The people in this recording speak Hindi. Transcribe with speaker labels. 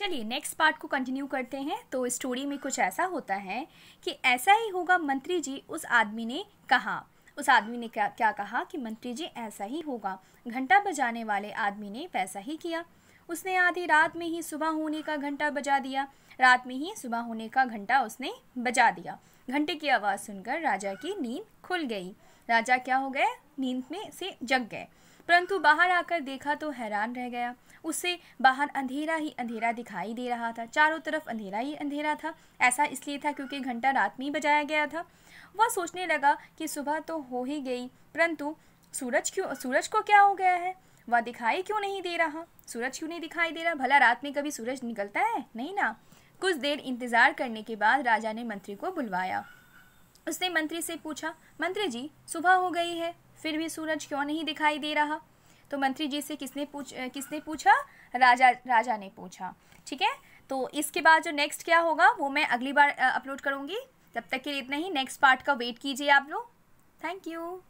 Speaker 1: चलिए नेक्स्ट पार्ट को कंटिन्यू करते हैं तो स्टोरी में कुछ ऐसा होता है कि ऐसा ही होगा मंत्री जी उस आदमी ने कहा उस आदमी ने क्या क्या कहा कि मंत्री जी ऐसा ही होगा घंटा बजाने वाले आदमी ने वैसा ही किया उसने आधी रात में ही सुबह होने का घंटा बजा दिया रात में ही सुबह होने का घंटा उसने बजा दिया घंटे की आवाज़ सुनकर राजा की नींद खुल गई राजा क्या हो गए नींद में से जग गए परंतु बाहर आकर देखा तो हैरान रह गया उसे बाहर अंधेरा ही अंधेरा दिखाई दे रहा था चारों तरफ अंधेरा ही अंधेरा था ऐसा इसलिए था क्योंकि घंटा रात में ही बजाया गया था वह सोचने लगा कि सुबह तो हो ही गई परंतु सूरज क्यों सूरज को क्या हो गया है वह दिखाई क्यों नहीं दे रहा सूरज क्यों नहीं दिखाई दे रहा भला रात में कभी सूरज निकलता है नहीं ना कुछ देर इंतजार करने के बाद राजा ने मंत्री को बुलवाया उसने मंत्री से पूछा मंत्री जी सुबह हो गई है फिर भी सूरज क्यों नहीं दिखाई दे रहा तो मंत्री जी से किसने पूछ किसने पूछा राजा राजा ने पूछा ठीक है तो इसके बाद जो नेक्स्ट क्या होगा वो मैं अगली बार अपलोड करूँगी तब तक के लिए इतना ही नेक्स्ट पार्ट का वेट कीजिए आप लोग थैंक यू